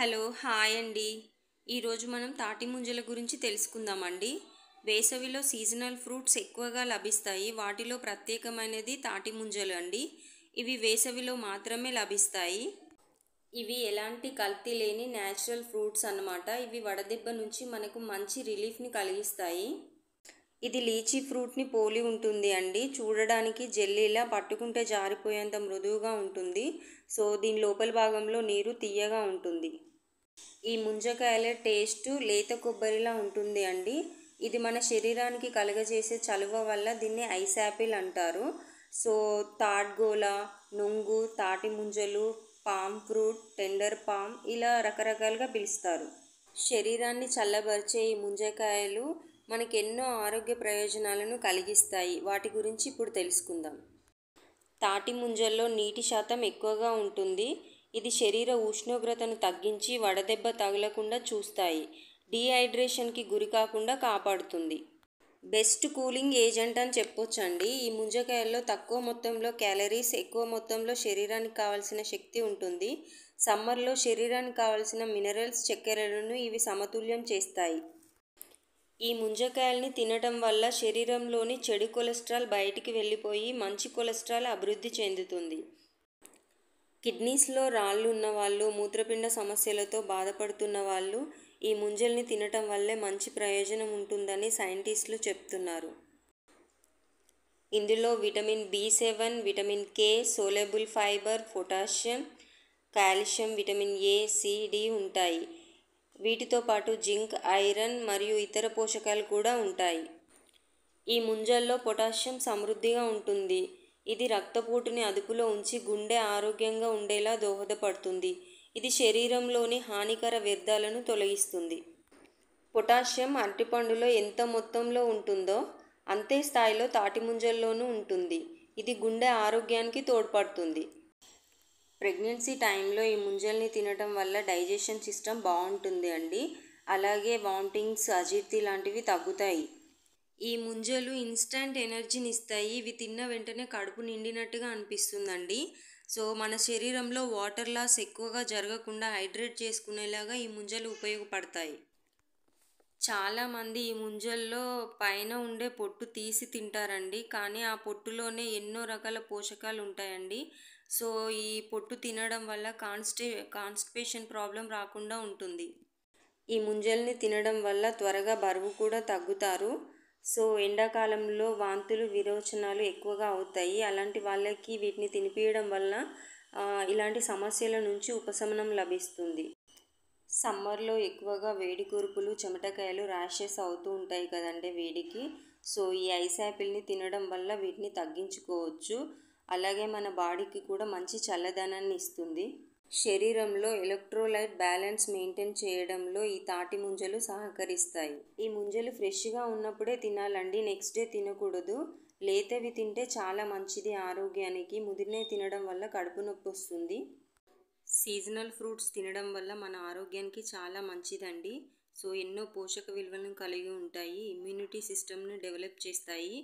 hello hi అండి ఈరోజు మనం తాటి ముంజల గురించి తెలుసుకుందామండి వేసవిలో సీజనల్ ఫ్రూట్స్ ఎక్కువగా లభిస్తాయి వాటిలో ప్రత్యేకమైనది తాటి ముంజలు అండి ఇవి వేసవిలో మాత్రమే లభిస్తాయి ఇవి ఎలాంటి కల్తీ లేని న్యాచురల్ ఫ్రూట్స్ అన్నమాట ఇవి వడదెబ్బ నుంచి మనకు మంచి రిలీఫ్ని కలిగిస్తాయి ఇది లీచీ ఫ్రూట్ని పోలి ఉంటుంది అండి చూడడానికి జెల్లీలా పట్టుకుంటే జారిపోయేంత మృదువుగా ఉంటుంది సో దీని లోపల భాగంలో నీరు తీయగా ఉంటుంది ఈ ముంజకాయల టేస్ట్ లేత కొబ్బరిలా ఉంటుంది అండి ఇది మన శరీరానికి కలగజేసే చలువ వల్ల దీన్ని ఐస్ యాపిల్ అంటారు సో తాడ్గోల నొంగు తాటి ముంజలు పామ్ ఫ్రూట్ టెండర్ పామ్ ఇలా రకరకాలుగా పిలుస్తారు శరీరాన్ని చల్లబరిచే ఈ ముంజకాయలు మనకి ఎన్నో ఆరోగ్య ప్రయోజనాలను కలిగిస్తాయి వాటి గురించి ఇప్పుడు తెలుసుకుందాం తాటి ముంజల్లో నీటి శాతం ఎక్కువగా ఉంటుంది ఇది శరీర ఉష్ణోగ్రతను తగ్గించి వడదెబ్బ తగలకుండా చూస్తాయి డీహైడ్రేషన్కి గురి కాకుండా కాపాడుతుంది బెస్ట్ కూలింగ్ ఏజెంట్ అని చెప్పొచ్చండి ఈ ముంజకాయల్లో తక్కువ మొత్తంలో క్యాలరీస్ ఎక్కువ మొత్తంలో శరీరానికి కావాల్సిన శక్తి ఉంటుంది సమ్మర్లో శరీరానికి కావాల్సిన మినరల్స్ చక్కెరలను ఇవి సమతుల్యం చేస్తాయి ఈ ముంజకాయల్ని తినటం వల్ల శరీరంలోని చెడు కొలెస్ట్రాల్ బయటికి వెళ్ళిపోయి మంచి కొలెస్ట్రాల్ అభివృద్ధి చెందుతుంది కిడ్నీస్లో రాళ్ళు ఉన్నవాళ్ళు మూత్రపిండ సమస్యలతో బాధపడుతున్న వాళ్ళు ఈ ముంజల్ని తినటం వల్లే మంచి ప్రయోజనం ఉంటుందని సైంటిస్టులు చెప్తున్నారు ఇందులో vitamin B seven vitamin K soluble fibre potassium calcium vitamin A C D ఉంటాయి వీటితో పాటు జింక్ ఐరన్ మరియు ఇతర పోషకాలు కూడా ఉంటాయి ఈ ముంజల్లో పొటాషియం సమృద్ధిగా ఉంటుంది ఇది రక్తపోటుని అదుపులో ఉంచి గుండె ఆరోగ్యంగా ఉండేలా దోహదపడుతుంది ఇది శరీరంలోని హానికర వ్యర్థాలను తొలగిస్తుంది పొటాషియం అరటిపండులో ఎంత మొత్తంలో ఉంటుందో అంతే స్థాయిలో తాటిముంజల్లోనూ ఉంటుంది ఇది గుండె ఆరోగ్యానికి తోడ్పడుతుంది ప్రెగ్నెన్సీ టైంలో ఈ ముంజల్ని తినడం వల్ల డైజెషన్ సిస్టమ్ బాగుంటుంది అండి అలాగే వామిటింగ్స్ అజీర్తి లాంటివి తగ్గుతాయి ఈ ముంజలు ఇన్స్టంట్ ఎనర్జీని ఇస్తాయి ఇవి తిన్న వెంటనే కడుపు నిండినట్టుగా అనిపిస్తుందండి సో మన శరీరంలో వాటర్ లాస్ ఎక్కువగా జరగకుండా హైడ్రేట్ చేసుకునేలాగా ఈ ముంజలు ఉపయోగపడతాయి చాలామంది ఈ ముంజల్లో పైన ఉండే పొట్టు తీసి తింటారండి కానీ ఆ పొట్టులోనే ఎన్నో రకాల పోషకాలు ఉంటాయండి సో ఈ పొట్టు తినడం వల్ల కాన్స్టే కాన్స్టిపేషన్ ప్రాబ్లం రాకుండా ఉంటుంది ఈ ముంజల్ని తినడం వల్ల త్వరగా బరువు కూడా తగ్గుతారు సో ఎండాకాలంలో వాంతులు విరోచనాలు ఎక్కువగా అవుతాయి అలాంటి వాళ్ళకి వీటిని తినిపించడం వల్ల ఇలాంటి సమస్యల నుంచి ఉపశమనం లభిస్తుంది సమ్మర్లో ఎక్కువగా వేడి కురుపులు చెమటకాయలు ర్యాషెస్ అవుతూ ఉంటాయి కదండి వేడికి సో ఈ ఐస్ యాపిల్ని తినడం వల్ల వీటిని తగ్గించుకోవచ్చు అలాగే మన బాడీకి కూడా మంచి చల్లదనాన్ని ఇస్తుంది శరీరంలో ఎలక్ట్రోలైట్ బ్యాలెన్స్ మెయింటైన్ చేయడంలో ఈ తాటి ముంజలు సహకరిస్తాయి ఈ ముంజలు ఫ్రెష్గా ఉన్నప్పుడే తినాలండి నెక్స్ట్ డే తినకూడదు లేతవి తింటే చాలా మంచిది ఆరోగ్యానికి ముదిరినవి తినడం వల్ల కడుపు నొప్పి వస్తుంది సీజనల్ ఫ్రూట్స్ తినడం వల్ల మన ఆరోగ్యానికి చాలా మంచిదండి సో ఎన్నో పోషక విలువలను కలిగి ఉంటాయి ఇమ్యూనిటీ సిస్టమ్ను డెవలప్ చేస్తాయి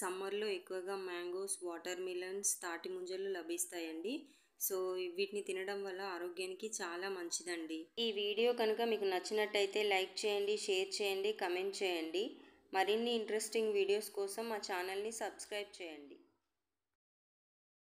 సమ్మర్లో ఎక్కువగా మ్యాంగోస్ వాటర్ మిలన్స్ తాటి ముంజలు లభిస్తాయండి సో వీటిని తినడం వల్ల ఆరోగ్యానికి చాలా మంచిదండి ఈ వీడియో కనుక మీకు నచ్చినట్టయితే లైక్ చేయండి షేర్ చేయండి కమెంట్ చేయండి మరిన్ని ఇంట్రెస్టింగ్ వీడియోస్ కోసం మా ఛానల్ని సబ్స్క్రైబ్ చేయండి